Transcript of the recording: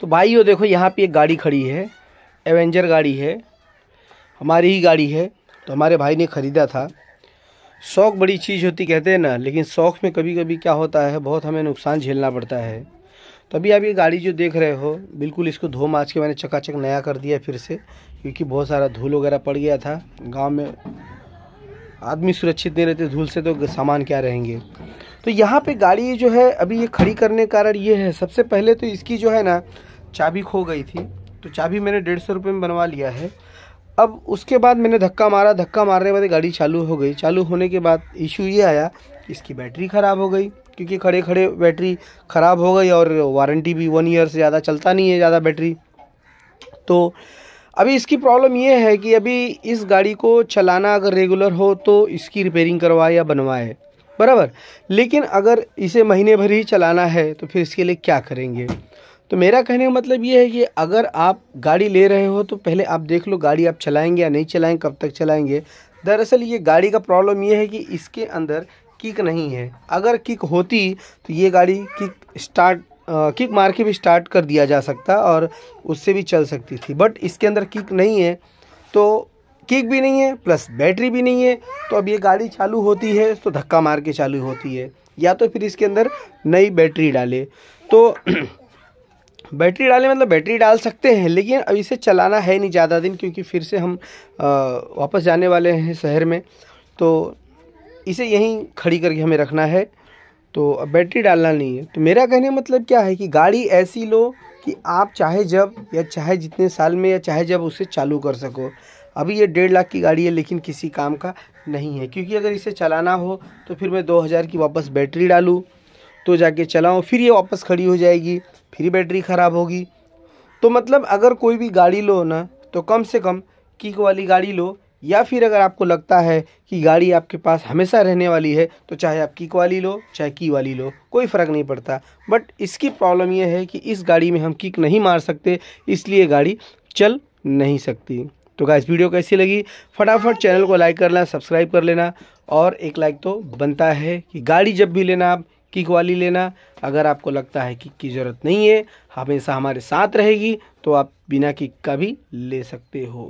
तो भाई देखो यहाँ पे एक गाड़ी खड़ी है एवेंजर गाड़ी है हमारी ही गाड़ी है तो हमारे भाई ने ख़रीदा था शौक़ बड़ी चीज़ होती कहते हैं ना लेकिन शौक़ में कभी कभी क्या होता है बहुत हमें नुकसान झेलना पड़ता है तो अभी आप ये गाड़ी जो देख रहे हो बिल्कुल इसको धो माज के मैंने चकाचक नया कर दिया फिर से क्योंकि बहुत सारा धूल वगैरह पड़ गया था गाँव में आदमी सुरक्षित नहीं रहते धूल से तो सामान क्या रहेंगे तो यहाँ पे गाड़ी जो है अभी ये खड़ी करने कारण ये है सबसे पहले तो इसकी जो है ना चाबी खो गई थी तो चाबी मैंने डेढ़ सौ रुपये में बनवा लिया है अब उसके बाद मैंने धक्का मारा धक्का मारने के बाद गाड़ी चालू हो गई चालू होने के बाद इशू ये आया कि इसकी बैटरी ख़राब हो गई क्योंकि खड़े खड़े बैटरी ख़राब हो गई और वारंटी भी वन ईयर से ज़्यादा चलता नहीं है ज़्यादा बैटरी तो अभी इसकी प्रॉब्लम ये है कि अभी इस गाड़ी को चलाना अगर रेगुलर हो तो इसकी रिपेयरिंग करवाए या बनवाए बराबर लेकिन अगर इसे महीने भर ही चलाना है तो फिर इसके लिए क्या करेंगे तो मेरा कहने का मतलब ये है कि अगर आप गाड़ी ले रहे हो तो पहले आप देख लो गाड़ी आप चलाएंगे या नहीं चलाएंगे कब तक चलाएंगे दरअसल ये गाड़ी का प्रॉब्लम ये है कि इसके अंदर किक नहीं है अगर किक होती तो ये गाड़ी किक स्टार्ट किक मार के भी स्टार्ट कर दिया जा सकता और उससे भी चल सकती थी बट इसके अंदर किक नहीं है तो किक भी नहीं है प्लस बैटरी भी नहीं है तो अब ये गाड़ी चालू होती है तो धक्का मार के चालू होती है या तो फिर इसके अंदर नई बैटरी डाले तो बैटरी डालें मतलब बैटरी डाल सकते हैं लेकिन अब इसे चलाना है नहीं ज़्यादा दिन क्योंकि फिर से हम आ, वापस जाने वाले हैं शहर में तो इसे यहीं खड़ी करके हमें रखना है तो अब बैटरी डालना नहीं है तो मेरा कहने मतलब क्या है कि गाड़ी ऐसी लो कि आप चाहे जब या चाहे जितने साल में या चाहे जब उसे चालू कर सको अभी ये डेढ़ लाख की गाड़ी है लेकिन किसी काम का नहीं है क्योंकि अगर इसे चलाना हो तो फिर मैं दो हज़ार की वापस बैटरी डालूँ तो जाके चलाऊँ फिर ये वापस खड़ी हो जाएगी फिर बैटरी ख़राब होगी तो मतलब अगर कोई भी गाड़ी लो ना तो कम से कम किक वाली गाड़ी लो या फिर अगर आपको लगता है कि गाड़ी आपके पास हमेशा रहने वाली है तो चाहे आप किक वाली लो चाहे की वाली लो कोई फ़र्क नहीं पड़ता बट इसकी प्रॉब्लम यह है कि इस गाड़ी में हम किक नहीं मार सकते इसलिए गाड़ी चल नहीं सकती तो गाइस वीडियो कैसी लगी फटाफट चैनल को लाइक कर लेना सब्सक्राइब कर लेना और एक लाइक तो बनता है कि गाड़ी जब भी लेना आप किक वाली लेना अगर आपको लगता है किक की ज़रूरत नहीं है हमेशा हमारे साथ रहेगी तो आप बिना किक का भी ले सकते हो